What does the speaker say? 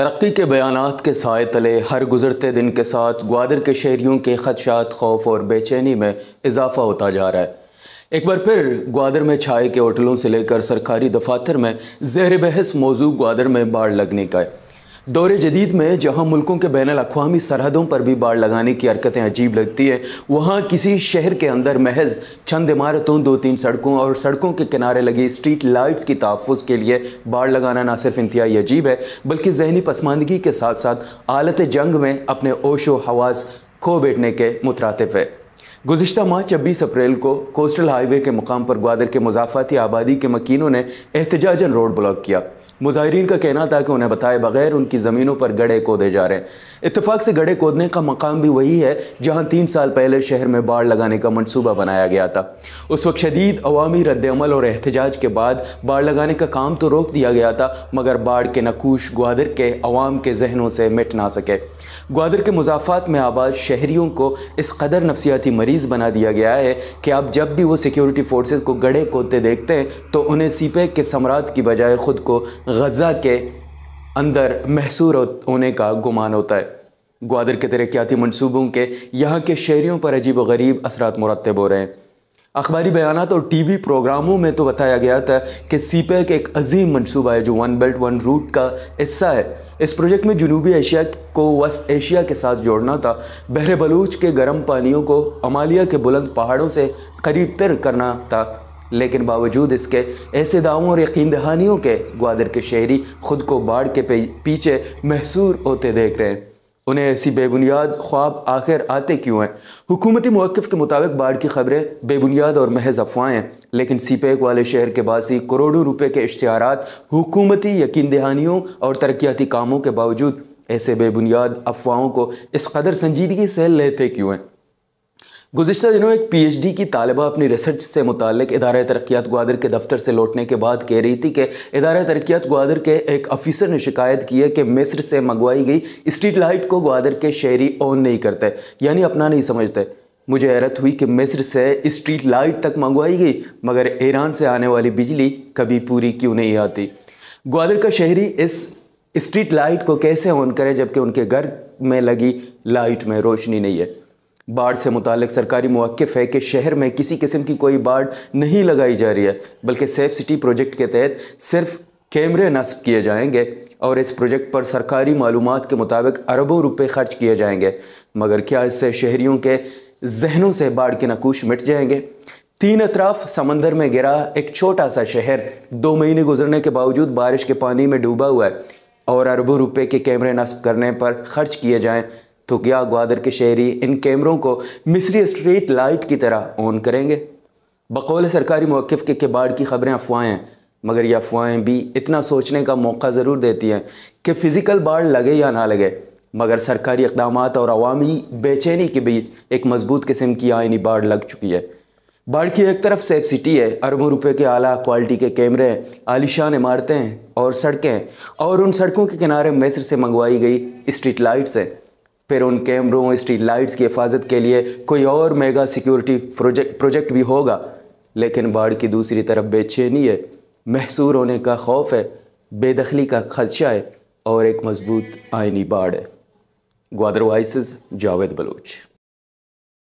तरक्की के बयान के साय तले हर गुजरते दिन के साथ ग्वादर के शहरीों के खदशात खौफ और बेचैनी में इजाफा होता जा रहा है एक बार फिर ग्वादर में छाए के होटलों से लेकर सरकारी दफातर में जहर बहस मौजू ग्वादर में बाढ़ लगने का है दौरे जदीद में जहां मुल्कों के बैन अवी सरहदों पर भी बाढ़ लगाने की हरकतें अजीब लगती है वहां किसी शहर के अंदर महज चंद इमारतों दो तीन सड़कों और सड़कों के किनारे लगी स्ट्रीट लाइट्स की तहफ़ के लिए बाढ़ लगाना ना सिर्फ इंतहाई अजीब है बल्कि जहनी पसमानदगी के साथ साथ आलत जंग में अपने ओशो हवास खो बैठने के मुतरतब है गुज्त माह छब्बीस अप्रैल को कोस्टल हाईवे के मुकाम पर ग्वादर के मुजाफाती आबादी के मकीनों ने एहतजाजन रोड ब्लॉक किया मुजाहरीन का कहना था कि उन्हें बताए बगैर उनकी ज़मीनों पर गढ़े कोदे जा रहे हैं इतफाक़ से गढ़े कोदने का मकाम भी वही है जहाँ तीन साल पहले शहर में बाढ़ लगाने का मनसूबा बनाया गया था उस वक्त शदीद अवामी रद्दमल और एहतजाज के बाद बाढ़ लगाने का काम तो रोक दिया गया था मगर बाढ़ के नकूश ग्वादर के अवाम के जहनों से मिट ना सके ग्वादर के मुजाफात में आबाद शहरीों को इस कदर नफसियाती मरीज़ बना दिया गया है कि आप जब भी वो सिक्योरिटी फोर्सेज को गढ़े कोदते देखते हैं तो उन्हें सीपे के समरात की बजाय ख़ुद को गज़ा के अंदर महसूर होने का गुमान होता है ग्वादर के तरक्याती मनसूबों के यहाँ के शहरीों पर अजीब व गरीब असरा मुरतब हो रहे हैं अखबारी बयान और टी वी प्रोग्रामों में तो बताया गया था कि सी पैक एक अजीम मनसूबा है जो वन बेल्ट वन रूट का हिस्सा है इस प्रोजेक्ट में जनूबी एशिया को वस्त एशिया के साथ जोड़ना था बहरे बलूच के गर्म पानियों को अमालिया के बुलंद पहाड़ों से करीब तर करना था लेकिन बावजूद इसके ऐसे दावों और यकीन दहानियों के ग्वादर के शहरी खुद को बाढ़ के पीछे महसूर होते देख रहे हैं उन्हें ऐसी बेबुनियाद ख्वाब आखिर आते क्यों हैं हुकूमती मौक़ के मुताबिक बाढ़ की खबरें बेबुनियाद और महज अफवाहें हैं लेकिन सीपेक वाले शहर के बासी करोड़ों रुपये के इश्तहार हुकूमती यकीन दहानियों और तरक्याती कामों के बावजूद ऐसे बेबुनियाद अफवाहों को इस कदर संजीदगी से लेते क्यों हैं गुजशत दिनों एक पीएचडी की तालबा अपनी रिसर्च से मुतक इदार तरक्यात ग्वादर के दफ्तर से लौटने के बाद कह रही थी कि इदार तरक्यात ग्वादर के एक अफीसर ने शिकायत की है कि मिस्र से मंगवाई गई स्ट्रीट लाइट को ग्वादर के शहरी ऑन नहीं करते यानी अपना नहीं समझते मुझे हैरत हुई कि मिस्र से स्ट्रीट लाइट तक मंगवाई गई मगर ईरान से आने वाली बिजली कभी पूरी क्यों नहीं आती ग्वादर का शहरी इस स्ट्रीट लाइट को कैसे ऑन करें जबकि उनके घर में लगी लाइट में रोशनी नहीं है बाढ़ से मुतक सरकारी मौक़ है कि शहर में किसी किस्म की कोई बाढ़ नहीं लगाई जा रही है बल्कि सेफ सिटी प्रोजेक्ट के तहत सिर्फ कैमरे नस्ब किए जाएंगे और इस प्रोजेक्ट पर सरकारी मालूम के मुताबिक अरबों रुपये खर्च किए जाएंगे मगर क्या इससे शहरीों के जहनों से बाढ़ के नकूश मिट जाएंगे तीन अतराफ समंदर में गिरा एक छोटा सा शहर दो महीने गुजरने के बावजूद बारिश के पानी में डूबा हुआ है और अरबों रुपए के कैमरे नस्ब करने पर खर्च किए जाएं तो क्या ग्वादर के शहरी इन कैमरों को मिस्री स्ट्रीट लाइट की तरह ऑन करेंगे बकौल सरकारी मौक़ के किबाड़ की ख़बरें अफवाहें हैं मगर ये अफवाहें भी इतना सोचने का मौका ज़रूर देती हैं कि फ़िज़िकल बाढ़ लगे या ना लगे मगर सरकारी इकदाम और अवामी बेचैनी के बीच एक मजबूत किस्म की आइनी बाढ़ लग चुकी है बाढ़ की एक तरफ सेफ सिटी है अरबों रुपये के आला क्वालिटी के कैमरे हैं आलिशान इमारतें और सड़कें और उन सड़कों के किनारे मिस्र से मंगवाई गई स्ट्रीट लाइट्स हैं फिर उन कैमरों स्ट्रीट लाइट्स की हिफाजत के लिए कोई और मेगा सिक्योरिटी प्रोजेक्ट प्रोजेक्ट भी होगा लेकिन बाढ़ की दूसरी तरफ बेचैनी है महसूर होने का खौफ है बेदखली का खदशा है और एक मजबूत आइनी बाढ़ है ग्वादर वाइस जावेद बलोच